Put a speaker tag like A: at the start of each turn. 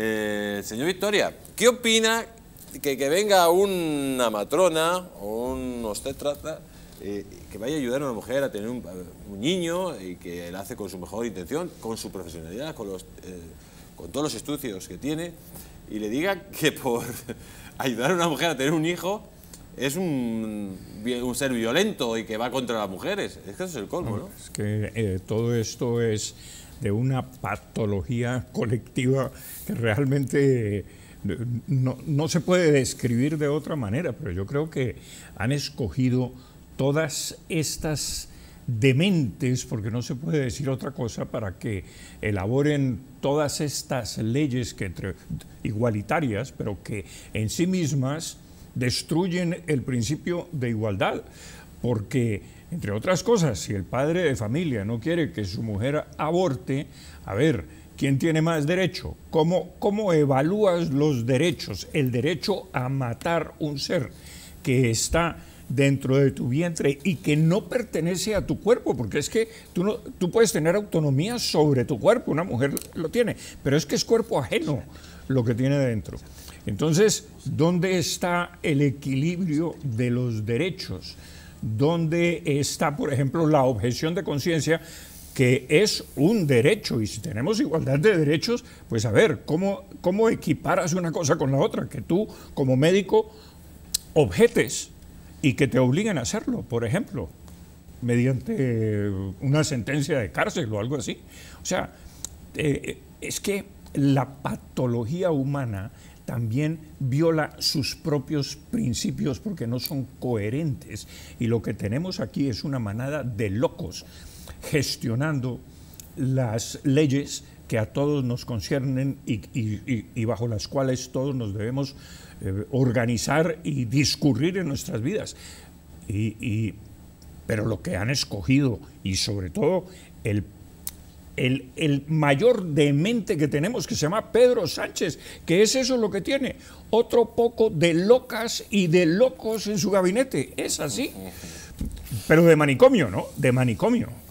A: Eh, señor Victoria, ¿qué opina que, venga una matrona o un obstetrata eh, que vaya a ayudar a una mujer a tener eh, un, niño y que la hace con su mejor intención, con su profesionalidad, con, los, con todos los estudios que tiene, y le diga que por ayudar a una mujer a tener un hijo es un, ser violento y que va contra las mujeres? Es que eso es el colmo, ¿no? Es
B: que todo esto es de una patología colectiva que realmente eh, no, se puede describir de otra manera, pero yo creo que han escogido todas estas dementes, porque no se puede decir otra cosa, para que elaboren todas estas leyes que igualitarias, pero que en sí mismas destruyen el principio de igualdad, porque entre otras cosas, si el padre de familia no quiere que su mujer aborte, a ver, ¿quién tiene más derecho? ¿Cómo, evalúas los derechos? El derecho a matar un ser que está dentro de tu vientre y que no pertenece a tu cuerpo, porque es que tú, no, tú puedes tener autonomía sobre tu cuerpo, una mujer lo tiene, pero es que es cuerpo ajeno lo que tiene dentro. Entonces, ¿dónde está el equilibrio de los derechos? donde está, por ejemplo, la objeción de conciencia, que es un derecho, y si tenemos igualdad de derechos, pues a ver, ¿cómo, cómo equiparas una cosa con la otra? Que tú, como médico, objetes y que te obliguen a hacerlo, por ejemplo, mediante una sentencia de cárcel o algo así. O sea, eh, es que la patología humana también viola sus propios principios porque no son coherentes. Y lo que tenemos aquí es una manada de locos gestionando las leyes que a todos nos conciernen y, bajo las cuales todos nos debemos eh, organizar y discurrir en nuestras vidas. pero lo que han escogido y sobre todo el el, el, mayor demente que tenemos, que se llama Pedro Sánchez, que es eso lo que tiene, otro poco de locas y de locos en su gabinete, es así, pero de manicomio, ¿no? De manicomio.